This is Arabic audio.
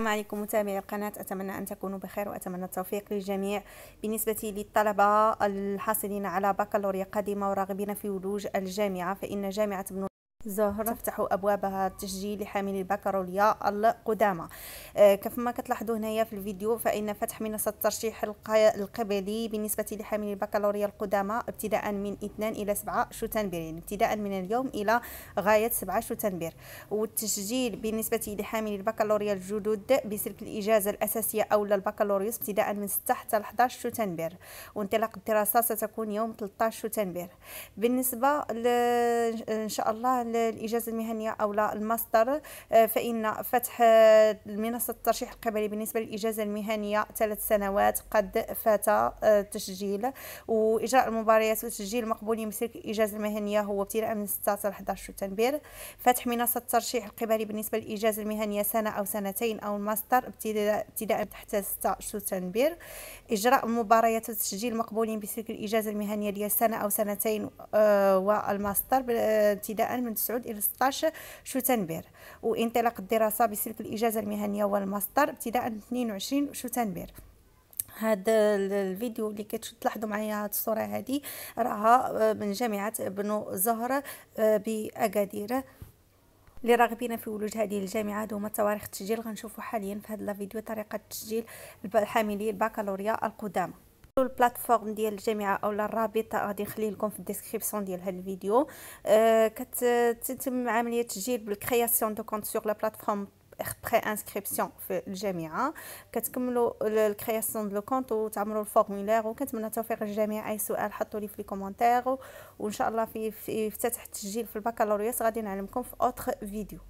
السلام عليكم متابعي القناة أتمنى أن تكونوا بخير وأتمنى التوفيق للجميع بالنسبة للطلبة الحاصلين على بكالوريا قادمة وراغبين في ولوج الجامعة فإن جامعة بن زهرة تفتح أبوابها التسجيل لحامل البكالوريا القدامى آه كما كتلاحظوا هنايا في الفيديو فإن فتح منصة الترشيح القبلي بالنسبة لحامل البكالوريا القدامى ابتداء من 2 إلى 7 شتنبر يعني ابتداء من اليوم إلى غاية 7 شتنبر والتسجيل بالنسبة لحامل البكالوريا الجدد بسلك الإجازة الأساسية أو البكالوريوس ابتداء من 6 حتى 11 شتنبر وانطلاق الدراسة ستكون يوم 13 شتنبر بالنسبة إن شاء الله الإجازة المهنية أو لا الماستر آه، فإن فتح آه، منصة الترشيح القبلي بالنسبة للإجازة المهنية ثلاث سنوات قد فات التسجيل آه، وإجراء المباريات وتسجيل مقبولين بسلك الإجازة المهنية هو ابتداء من 16 11 تنبير فتح منصة الترشيح القبلي بالنسبة للإجازة المهنية سنة أو سنتين أو الماستر ابتداء تحت 16 تنبير إجراء المباريات وتسجيل مقبولين بسلك الإجازة المهنية ديال سنة أو سنتين والماستر ابتداء من 9 الى 16 شتنبر وانطلاق الدراسه بسلك الاجازه المهنيه والماستر ابتداء 22 شتنبر هذا الفيديو اللي كتلاحظوا معايا هذه الصوره هذه راها آه، من جامعه بنو زهره آه، باكادير اللي راغبين في ولوج هذه الجامعه هادو هما تواريخ التسجيل غنشوفوا حاليا في هذا الفيديو طريقه تسجيل الحاملي البكالوريا القدامى تدخلوا البلاتفورم ديال الجامعه اولا الرابط غادي نخلي لكم في الديسكريبسيون ديال هذا الفيديو آه كتتم عمليه تسجيل بالكرياسيون دو كونت سور لا بلاتفورم بري انسكريبسيون في الجامعه كتكملوا الكرياسيون دو كونت وتعملوا الفورمولير وكنتمنى توفيق الجامعه اي سؤال حطوا لي في لي كومونتير وان شاء الله في افتتاح التسجيل في البكالوريوس غادي نعلمكم في اوتر فيديو